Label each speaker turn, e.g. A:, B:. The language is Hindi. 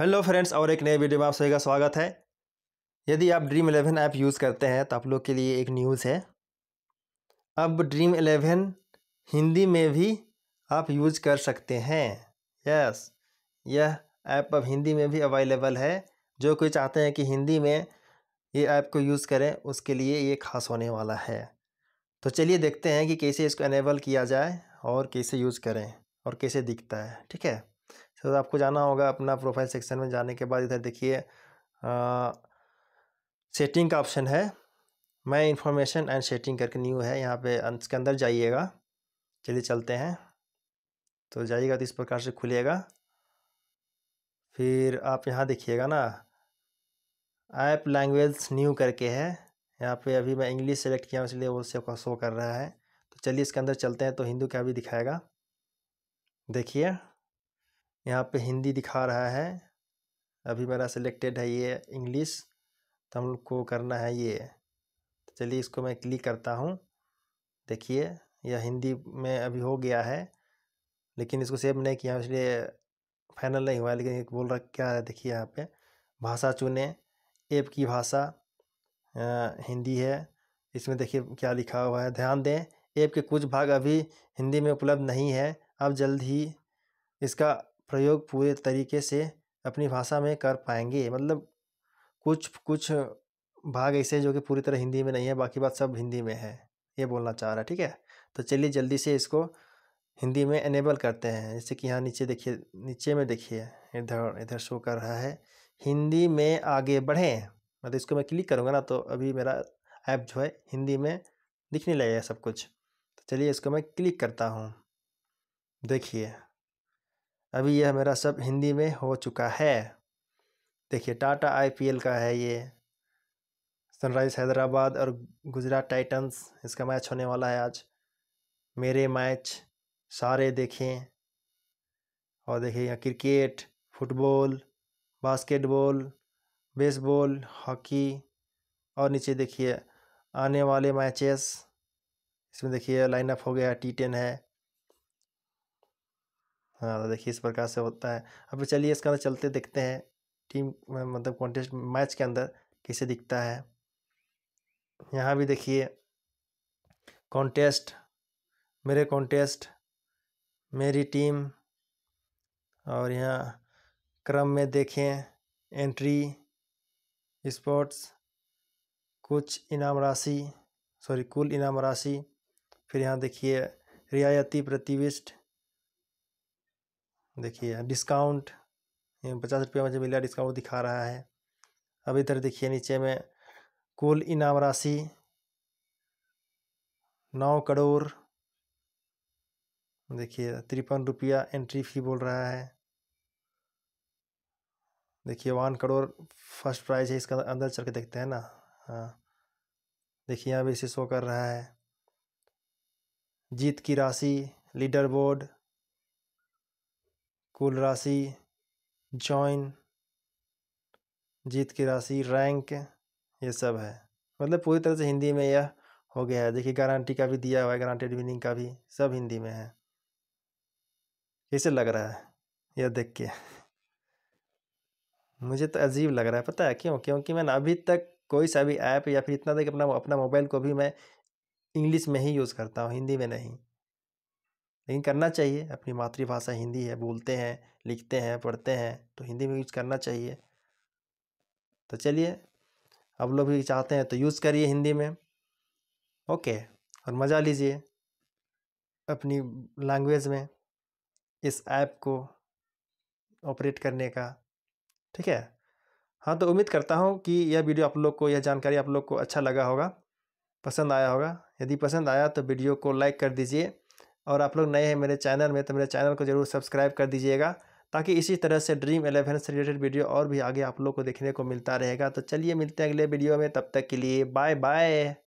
A: हेलो फ्रेंड्स और एक नए वीडियो में आप सभी का स्वागत है यदि आप ड्रीम एलेवन ऐप यूज़ करते हैं तो आप लोग के लिए एक न्यूज़ है अब ड्रीम एलेवन हिंदी में भी आप यूज़ कर सकते हैं यस यह ऐप अब हिंदी में भी अवेलेबल है जो कोई चाहते हैं कि हिंदी में ये ऐप को यूज़ करें उसके लिए ये खास होने वाला है तो चलिए देखते हैं कि कैसे इसको इनेबल किया जाए और कैसे यूज़ करें और कैसे दिखता है ठीक है तो आपको जाना होगा अपना प्रोफाइल सेक्शन में जाने के बाद इधर देखिए सेटिंग का ऑप्शन है मैं इंफॉर्मेशन एंड सेटिंग करके न्यू है यहाँ पे अं, इसके अंदर जाइएगा चलिए चलते हैं तो जाइएगा तो इस प्रकार से खुलेगा फिर आप यहाँ देखिएगा ना ऐप लैंग्वेज न्यू करके है यहाँ पे अभी मैं इंग्लिश सेलेक्ट किया इसलिए वो से शो कर रहा है तो चलिए इसके अंदर चलते हैं तो हिंदू का भी दिखाएगा देखिए यहाँ पे हिंदी दिखा रहा है अभी मेरा सिलेक्टेड है ये इंग्लिश तो हम लोग को करना है ये तो चलिए इसको मैं क्लिक करता हूँ देखिए यह हिंदी में अभी हो गया है लेकिन इसको सेव नहीं किया इसलिए फाइनल नहीं हुआ लेकिन बोल रहा क्या है देखिए यहाँ पे भाषा चुने ऐप की भाषा हिंदी है इसमें देखिए क्या लिखा हुआ है ध्यान दें ऐप के कुछ भाग अभी हिंदी में उपलब्ध नहीं है अब जल्द ही इसका प्रयोग पूरे तरीके से अपनी भाषा में कर पाएंगे मतलब कुछ कुछ भाग ऐसे जो कि पूरी तरह हिंदी में नहीं है बाकी बात सब हिंदी में है ये बोलना चाह रहा है ठीक है तो चलिए जल्दी से इसको हिंदी में एनेबल करते हैं जैसे कि यहाँ नीचे देखिए नीचे में देखिए इधर इधर शो कर रहा है हिंदी में आगे बढ़ें मतलब इसको मैं क्लिक करूँगा ना तो अभी मेरा ऐप जो है हिंदी में दिखने लगेगा सब कुछ तो चलिए इसको मैं क्लिक करता हूँ देखिए अभी यह मेरा सब हिंदी में हो चुका है देखिए टाटा आईपीएल का है ये सनराइज़ हैदराबाद और गुजरात टाइटंस इसका मैच होने वाला है आज मेरे मैच सारे देखें और देखिए यहाँ cricket football basketball baseball hockey और नीचे देखिए आने वाले मैचेस इसमें देखिए लाइनअप हो गया टी टेन है हाँ तो देखिए इस प्रकार से होता है अब चलिए इसके अंदर चलते देखते हैं टीम मतलब कॉन्टेस्ट मैच के अंदर कैसे दिखता है यहाँ भी देखिए कॉन्टेस्ट मेरे कॉन्टेस्ट मेरी टीम और यहाँ क्रम में देखें एंट्री स्पोर्ट्स कुछ इनाम राशि सॉरी कुल इनाम राशि फिर यहाँ देखिए रियायती प्रतिविष्ट देखिए डिस्काउंट पचास रुपये मुझे मिला डिस्काउंट दिखा रहा है अब इधर देखिए नीचे में कुल इनाम राशि नौ करोड़ देखिए तिरपन रुपया एंट्री फी बोल रहा है देखिए वन करोड़ फर्स्ट प्राइज है इसका अंदर चल के देखते हैं ना हाँ देखिए यहाँ भी इसे शो कर रहा है जीत की राशि लीडर बोर्ड कुल राशि जॉइन जीत की राशि रैंक ये सब है मतलब पूरी तरह से हिंदी में यह हो गया है देखिए गारंटी का भी दिया हुआ है गारंटेड विनिंग का भी सब हिंदी में है कैसे लग रहा है यह देख के मुझे तो अजीब लग रहा है पता है क्यों क्योंकि मैंने अभी तक कोई सा भी ऐप या फिर इतना तक अपना अपना मोबाइल को भी मैं इंग्लिश में ही यूज़ करता हूँ हिंदी में नहीं लेकिन करना चाहिए अपनी मातृभाषा हिंदी है बोलते हैं लिखते हैं पढ़ते हैं तो हिंदी में यूज करना चाहिए तो चलिए आप लोग भी चाहते हैं तो यूज़ करिए हिंदी में ओके और मज़ा लीजिए अपनी लैंग्वेज में इस ऐप को ऑपरेट करने का ठीक है हाँ तो उम्मीद करता हूँ कि यह वीडियो आप लोग को यह जानकारी आप लोग को अच्छा लगा होगा पसंद आया होगा यदि पसंद आया तो वीडियो को लाइक कर दीजिए और आप लोग नए हैं मेरे चैनल में तो मेरे चैनल को ज़रूर सब्सक्राइब कर दीजिएगा ताकि इसी तरह से ड्रीम एलेवन से रिलेटेड वीडियो और भी आगे आप लोग को देखने को मिलता रहेगा तो चलिए मिलते हैं अगले वीडियो में तब तक के लिए बाय बाय